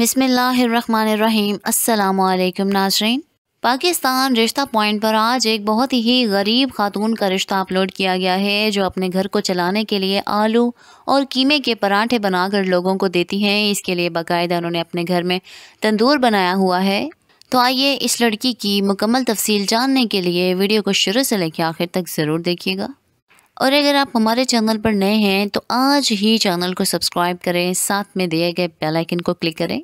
बिसमीम् अल्लाम नाजरीन पाकिस्तान रिश्ता पॉइंट पर आज एक बहुत ही गरीब खातून का रिश्ता अपलोड किया गया है जो अपने घर को चलाने के लिए आलू और कीमे के पराठे बनाकर लोगों को देती हैं इसके लिए बाकायदा उन्होंने अपने घर में तंदूर बनाया हुआ है तो आइए इस लड़की की मुकम्मल तफसील जानने के लिए वीडियो को शुरू से लेकर आखिर तक ज़रूर देखिएगा और अगर आप हमारे चैनल पर नए हैं तो आज ही चैनल को सब्सक्राइब करें साथ में दिए गए बेल आइकन को क्लिक करें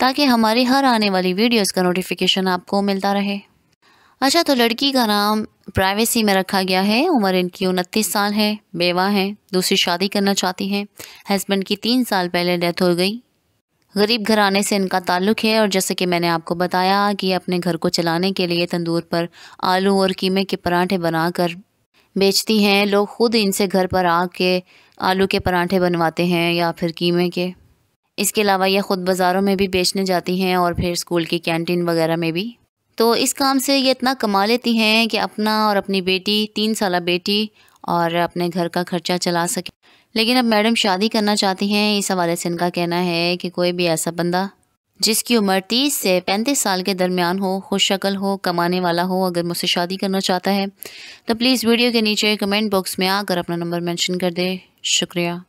ताकि हमारी हर आने वाली वीडियोस का नोटिफिकेशन आपको मिलता रहे अच्छा तो लड़की का नाम प्राइवेसी में रखा गया है उम्र इनकी उनतीस साल है बेवा हैं दूसरी शादी करना चाहती हैं हस्बैंड की तीन साल पहले डेथ हो गई गरीब घर आने से इनका ताल्लुक़ है और जैसे कि मैंने आपको बताया कि अपने घर को चलाने के लिए तंदूर पर आलू और कीमे के पराठे बनाकर बेचती हैं लोग ख़ुद इनसे घर पर आके आलू के पराठे बनवाते हैं या फिर कीमे के इसके अलावा यह ख़ुद बाज़ारों में भी बेचने जाती हैं और फिर स्कूल की कैंटीन वगैरह में भी तो इस काम से ये इतना कमा लेती हैं कि अपना और अपनी बेटी तीन साल बेटी और अपने घर का खर्चा चला सके लेकिन अब मैडम शादी करना चाहती हैं इस हवाले से इनका कहना है कि कोई भी ऐसा बंदा जिसकी उम्र 30 से 35 साल के दरमियान हो खुश शक्ल हो कमाने वाला हो अगर मुझसे शादी करना चाहता है तो प्लीज़ वीडियो के नीचे कमेंट बॉक्स में आकर अपना नंबर मेंशन कर दे शुक्रिया